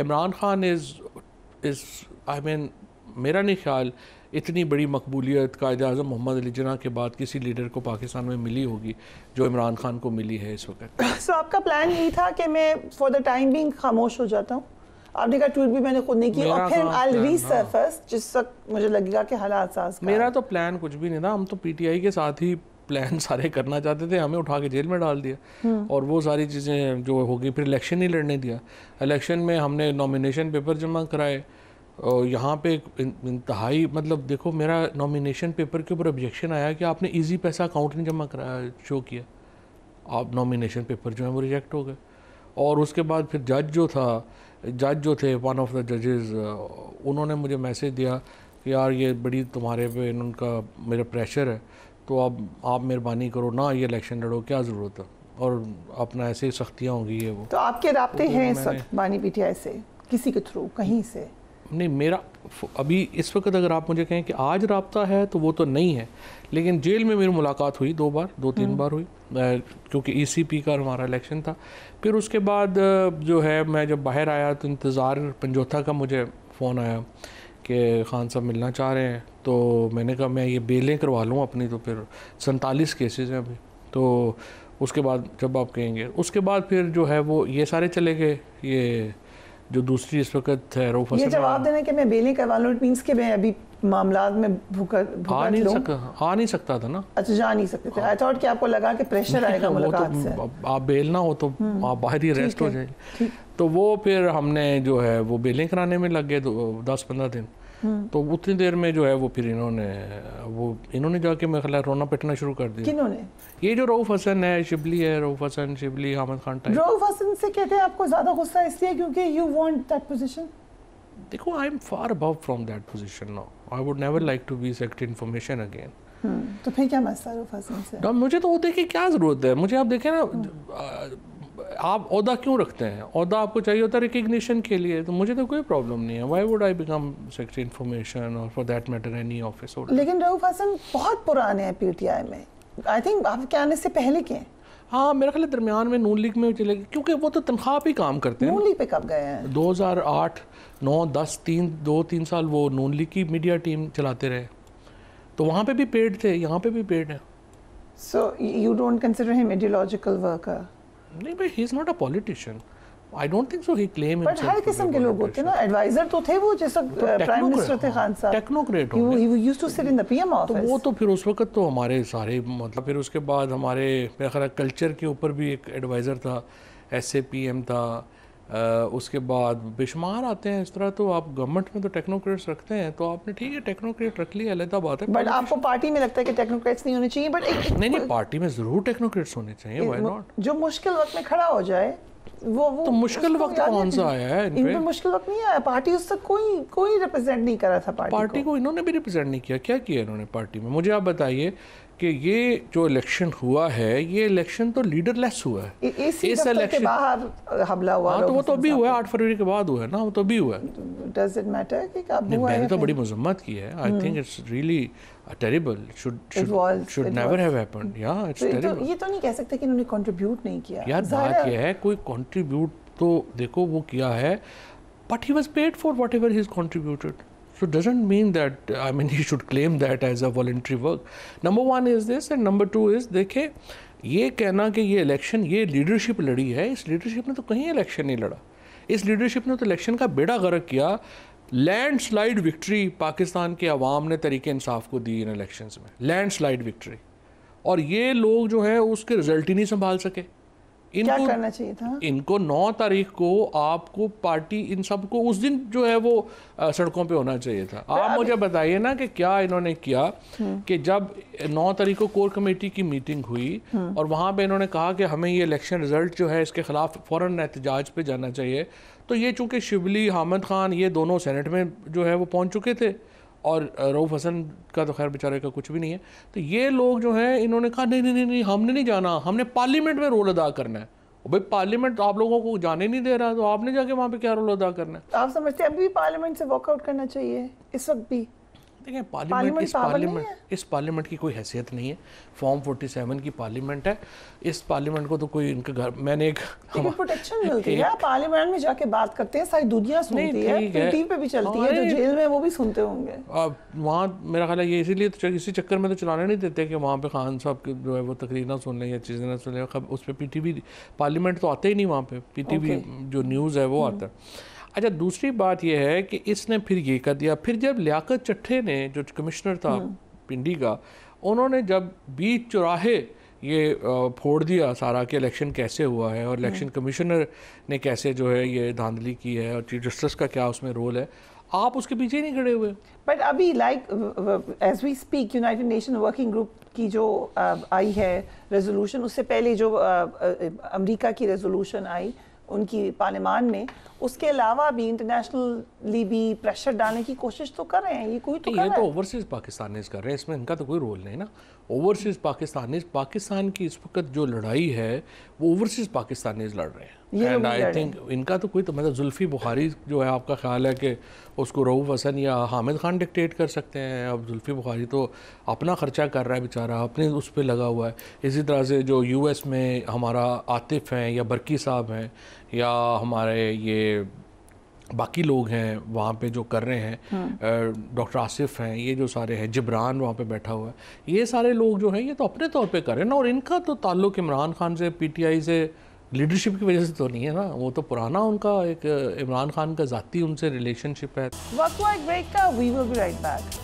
Imran Khan is is I mean मेरा नहीं ख्याल इतनी बड़ी मकबूलियत कायद अजम मोहम्मद अली जना के बाद किसी लीडर को पाकिस्तान में मिली होगी जो इमरान खान को मिली है इस वक्त सो so, आपका प्लान यही था कि मैं फॉर द टाइम बिंग खामोश हो जाता हूँ आपने कहा ट्वीट भी मैंने खुद नहीं की और फिर आई तो रीसर्फेस हाँ। जिस वक्त मुझे लगेगा कि हालात साज मेरा तो प्लान कुछ भी नहीं था हम तो पीटीआई के साथ ही प्लान सारे करना चाहते थे हमें उठा के जेल में डाल दिया हम्म। और वो सारी चीज़ें जो हो गई फिर इलेक्शन नहीं लड़ने दिया इलेक्शन में हमने नॉमिनेशन पेपर जमा कराए और यहाँ पे इंतहाई मतलब देखो मेरा नॉमिनेशन पेपर के ऊपर ऑब्जेक्शन आया कि आपने इजी पैसा अकाउंट नहीं जमा कराया शो किया आप नॉमिनेशन पेपर जो है वो रिजेक्ट हो गए और उसके बाद फिर जज जो था जज जो थे वन ऑफ द जजेस उन्होंने मुझे मैसेज दिया कि यार ये बड़ी तुम्हारे पे इनका मेरा प्रेशर है तो आप आप मेहरबानी करो ना ये इलेक्शन लड़ो क्या ज़रूरत है और अपना ऐसे सख्तियाँ होंगी ये वो तो आपके रबते तो हैं बानी पीटीआई से किसी के थ्रू कहीं से नहीं मेरा अभी इस वक्त अगर आप मुझे कहें कि आज रबता है तो वो तो नहीं है लेकिन जेल में मेरी मुलाकात हुई दो बार दो तीन हम्म। बार हुई क्योंकि ईसीपी e का हमारा इलेक्शन था फिर उसके बाद जो है मैं जब बाहर आया तो इंतज़ार पंजोथा का मुझे फ़ोन आया कि खान साहब मिलना चाह रहे हैं तो मैंने कहा मैं ये बेलें करवा लूँ अपनी तो फिर सैंतालीस केसेस हैं अभी तो उसके बाद जब आप कहेंगे उसके बाद फिर जो है वो ये सारे चले गए ये जो दूसरी इस वक्त ये जवाब देने मैं बेलें करवा लूँ मीन्स मैं अभी मामला में भुकर, भुकर आ नहीं आ नहीं सकता था ना अच्छा जा नहीं सकते थे हाँ। कि आपको लगा कि प्रेशर आएगा तो मुलाकात तो, से आप बेल ना हो तो हम्म। आप बाहर ही रेस्ट हो जाए तो वो फिर हमने जो है वो बेलें कराने में लग गए दस पंद्रह दिन हम्म। तो उतनी देर में जो है वो फिर इन्होंने वो इन्होंने जाके मेरे ख्याल रोना पिटना शुरू कर दिया किन्होंने ये जो रऊफ हसन है शिबली है रऊफ हसन शिबली हामिद खान टाइप रऊफ हसन से कहते हैं आपको ज़्यादा गुस्सा इसलिए क्योंकि यू वांट दैट पोजीशन देखो I am far above from that position now I would never like to be sec information again तो फिर क्या मसला रऊफ हसन से मुझे तो वो देखिए क्या ज़रूरत है मुझे आप देखें ना हम्म। आप अहदा क्यों रखते हैं अहदा आपको चाहिए होता है रिकग्निशन के लिए तो मुझे तो कोई प्रॉब्लम नहीं है why would I become secretary information or for that matter any office लेकिन रऊफ हसन बहुत पुराने हैं पीटीआई में आई थिंक आपके आने से पहले के हैं हाँ मेरा ख्याल दरमियान में नून लीग में चले गए क्योंकि वो तो तनख्वाह पे काम करते हैं नून लीग पे कब गए हैं 2008 नौ दस तीन दो तीन साल वो नून लीग की मीडिया टीम चलाते रहे तो वहाँ पे भी पेड थे यहाँ पे भी पेड हैं so you don't consider him ideological worker नहीं भाई he is not a politician I don't think so he claim but हर किस्म के लोग होते हैं ना एडवाइजर तो थे वो जैसे प्राइम मिनिस्टर थे हाँ, खान साहब टेक्नोक्रेट हो he used to sit in the PM office तो वो तो फिर उस वक्त तो हमारे सारे मतलब फिर उसके बाद हमारे मेरा ख्याल कल्चर के ऊपर भी एक एडवाइज़र था एसएपीएम था उसके बाद बेशुमार आते हैं इस तरह तो आप गवर्नमेंट में तो टेक्नोक्रेट्स रखते हैं तो आपने ठीक है टेक्नोक्रेट रख लिया अलग बात है बट आपको पार्टी में लगता है कि टेक्नोक्रेट्स नहीं होने चाहिए बट एक, नहीं नहीं पार्टी में ज़रूर टेक्नोक्रेट्स होने चाहिए व्हाई नॉट जो मुश्किल वक्त में खड़ा हो जाए वो वो तो मुश्किल वक्त कौन सा आया है इन पे मुश्किल वक्त नहीं आया पार्टी उस तक कोई कोई रिप्रेजेंट नहीं करा था पार्टी, पार्टी को।, को इन्होंने भी रिप्रेजेंट नहीं किया क्या किया इन्होंने पार्टी में मुझे आप बताइए कि ये जो इलेक्शन हुआ है ये इलेक्शन तो लीडरलेस हुआ है इस इलेक्शन बाहर हमला हुआ हाँ तो वो तो अभी हुआ है आठ फरवरी के बाद हुआ है ना वो तो अभी हुआ है मैंने तो बड़ी मजम्मत की है I think it's really terrible should should never have happened या इट्स टेरिबल ये तो नहीं कह सकते कि इन्होंने कंट्रीब्यूट नहीं किया यार बात ये है कोई कंट्रीब्यूट तो देखो वो किया है but he was paid for whatever he is contributed So it doesn't mean that, I mean, he should claim that as a voluntary work. Number one is this, and number two is, देखे ये कहना कि ये election ये leadership लड़ी है इस leadership ने तो कहीं इलेक्शन नहीं लड़ा इस लीडरशिप ने तो इलेक्शन का बेड़ा गर्क किया लैंड स्लाइड विक्ट्री पाकिस्तान के अवाम ने तरीके इंसाफ को दी इन इलेक्शंस में लैंड स्लाइड विक्ट्री और ये लोग जो हैं उसके रिजल्ट ही नहीं संभाल सके इनको क्या करना चाहिए था इनको 9 तारीख को आपको पार्टी इन सबको उस दिन जो है वो सड़कों पे होना चाहिए था आप मुझे बताइए ना कि क्या इन्होंने किया हम्म। कि जब 9 तारीख को कोर कमेटी की मीटिंग हुई हम्म। और वहां पे इन्होंने कहा कि हमें ये इलेक्शन रिजल्ट जो है इसके खिलाफ फ़ौरन एहतजाज पे जाना चाहिए तो ये चूंकि शिवली हामिद खान ये दोनों सेनेट में जो है वो पहुंच चुके थे और रऊफ़ हसन का तो खैर बेचारे का कुछ भी नहीं है तो ये लोग जो हैं इन्होंने कहा नहीं नहीं नहीं नहीं हमने नहीं जाना हमने पार्लियामेंट में रोल अदा करना है भाई पार्लियामेंट आप लोगों को जाने नहीं दे रहा तो आपने जाके वहाँ पे क्या रोल अदा करना है आप समझते हैं अभी पार्लियामेंट से वॉकआउट करना चाहिए इस वक्त भी देखिए पार्लियामेंट इस पार्लियामेंट इस पार्लियामेंट की कोई हैसियत नहीं है फॉर्म 47 की पार्लियामेंट है इस पार्लियामेंट को तो कोई इनका घर मैंने एक प्रोटेक्शन हाँ। मिलती है पार्लियामेंट में जाके बात करते हैं सारी दुनिया सुनती है टीवी पे भी चलती हाँ, है जो जेल में वो भी सुनते होंगे अब वहाँ मेरा ख्याल है ये इसीलिए तो इसी चक्कर में तो चलाने नहीं देते कि वहाँ पे खान साहब की जो है वो तकरीर ना सुन लें या चीज़ें ना सुन लें उस पर पी पार्लियामेंट तो आते ही नहीं वहाँ पे पी जो न्यूज़ है वो हम्म। आता है अच्छा दूसरी बात यह है कि इसने फिर ये कर दिया फिर जब लियाकत चट्ठे ने जो कमिश्नर था हम्म। पिंडी का उन्होंने जब बीच चौराहे ये फोड़ दिया सारा कि इलेक्शन कैसे हुआ है और इलेक्शन हम्म। कमिश्नर ने कैसे जो है ये धांधली की है और चीफ जस्टिस का क्या उसमें रोल है आप उसके पीछे नहीं खड़े हुए बट अभी like as we speak United Nation working group की जो आई है रेजोल्यूशन उससे पहले जो अमेरिका की रेजोल्यूशन आई उनकी पार्लियामान में उसके अलावा भी इंटरनेशनली भी प्रेशर डालने की कोशिश तो कर रहे हैं ये कोई तो ये तो ओवरसीज़ पाकिस्तानीज कर रहे हैं इसमें इनका तो कोई रोल नहीं ना ओवरसीज़ पाकिस्तानीज पाकिस्तान की इस वक्त जो लड़ाई है वो ओवरसीज़ पाकिस्तानीज लड़ रहे हैं एंड आई थिंक इनका तो कोई तो मतलब जुल्फ़ी बुखारी जो है आपका ख्याल है कि उसको रऊफ़ हसन या हामिद खान डिक्टेट कर सकते हैं अब जुल्फ़ी बुखारी तो अपना ख़र्चा कर रहा है बेचारा अपने उस पर लगा हुआ है इसी तरह से जो यू एस में हमारा आतिफ़ हैं या बरकी साहब हैं या हमारे ये बाकी लोग हैं वहाँ पे जो कर रहे हैं हाँ। डॉक्टर आसिफ हैं ये जो सारे हैं जिब्रान वहाँ पे बैठा हुआ है ये सारे लोग जो हैं ये तो अपने तौर पे कर रहे हैं ना और इनका तो ताल्लुक़ इमरान खान से पीटीआई से लीडरशिप की वजह से तो नहीं है ना वो तो पुराना उनका एक इमरान खान का ज़ाती उनसे रिलेशनशिप है And welcome back. का we will be right back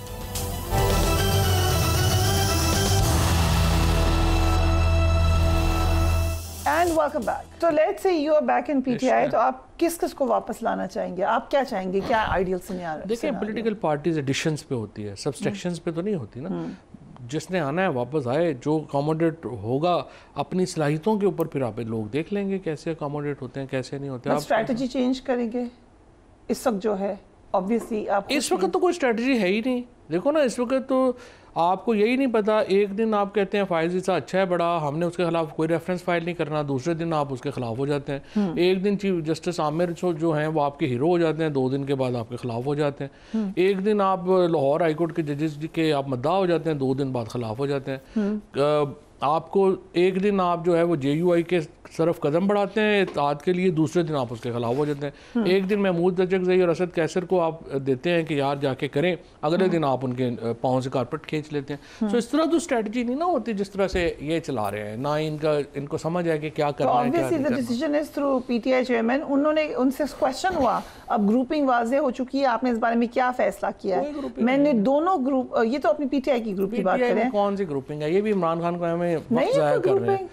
and welcome back तो तो आप किस किस को वापस लाना चाहेंगे आप क्या चाहेंगे क्या आइडियल देखिए पॉलिटिकल पार्टीज एडिशंस पे होती है सब्सट्रैक्शंस हम्म। पे तो नहीं होती ना हम्म। जिसने आना है वापस आए जो अकोमोडेट होगा अपनी सलाहितों के ऊपर फिर आप लोग देख लेंगे कैसे अकोमोडेट होते हैं कैसे नहीं होते आप चेंज करेंगे इस वक्त जो है ऑब्वियसली आप इस वक्त तो कोई स्ट्रेटजी है ही नहीं देखो ना इस वक्त तो आपको यही नहीं पता एक दिन आप कहते हैं फाइल जिसका अच्छा है बड़ा हमने उसके खिलाफ कोई रेफरेंस फाइल नहीं करना दूसरे दिन आप उसके खिलाफ हो जाते हैं हम्म। एक दिन चीफ जस्टिस आमिर जो हैं वो आपके हीरो हो जाते हैं दो दिन के बाद आपके खिलाफ हो जाते हैं हम्म। एक दिन आप लाहौर हाईकोर्ट के जजेस के आप मद्दा हो जाते हैं दो दिन बाद खिलाफ हो जाते हैं हम्म। आपको एक दिन आप जो है वो जे यू आई के तरफ कदम बढ़ाते हैं इतिहाद के लिए दूसरे दिन आप उसके खिलाफ हो जाते हैं हम्म। एक दिन महमूद रजक जई और असद कैसर को आप देते हैं कि यार जाके करें अगले हम्म। दिन आप उनके पाँव से कारपेट खींच लेते हैं हम्म। तो इस तरह तो स्ट्रेटजी नहीं ना होती जिस तरह से ये चला रहे हैं ना इनका इनको समझ आए कि क्या तो करना है क्या उन्होंने उनसे क्वेश्चन हुआ अब ग्रुपिंग वाजे हो चुकी है आपने इस बारे में क्या फैसला किया है मैंने दोनों ग्रुप ये तो अपनी पीटीआई की ग्रुप की बात कौन सी ग्रुपिंग है ये भी इमरान खान को हमें में वक्त जाया तो कर रहे हैं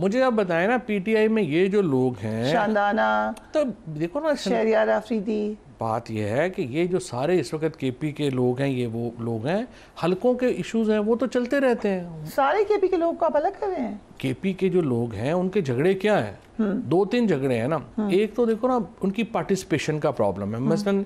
मुझे आप बताएं ना पीटीआई में ये जो लोग हैं शानदाना तो देखो ना शहरियार अफरीदी बात यह है कि ये जो सारे इस वक्त केपी के लोग हैं ये वो लोग हैं हलकों के इश्यूज हैं वो तो चलते रहते हैं सारे केपी के लोग को आप अलग कर रहे हैं केपी के जो लोग हैं उनके झगड़े क्या हैं हम्म। दो तीन झगड़े हैं ना हम्म। एक तो देखो ना उनकी पार्टिसिपेशन का प्रॉब्लम है हम्म। मसलन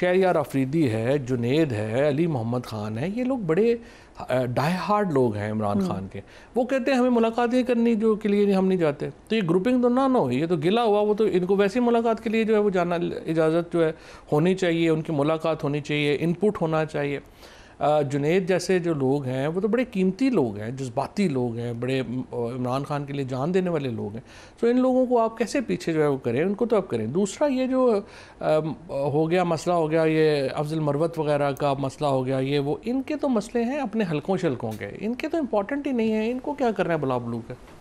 शहरियार अफरीदी है जुनेद है अली मोहम्मद खान है ये लोग बड़े डाई हार्ड लोग हैं इमरान हम्म। खान के वो कहते हैं हमें मुलाकात ही करनी जो के लिए हम नहीं जाते तो ये ग्रुपिंग तो ना ना हो ये तो गिला हुआ वो तो इनको वैसी मुलाकात के लिए जो है वो जाना इजाज़त जो है होनी चाहिए उनकी मुलाकात होनी चाहिए इनपुट होना चाहिए जुनेद जैसे जो लोग हैं वो तो बड़े कीमती लोग हैं जज्बाती लोग हैं बड़े इमरान खान के लिए जान देने वाले लोग हैं तो इन लोगों को आप कैसे पीछे जो है वो करें उनको तो आप करें दूसरा ये जो हो गया मसला हो गया ये अफजल मरवत वगैरह का मसला हो गया ये वो इनके तो मसले हैं अपने हल्कों शल्कों के इनके तो इंपॉर्टेंट ही नहीं है इनको क्या करना है बुला बलू का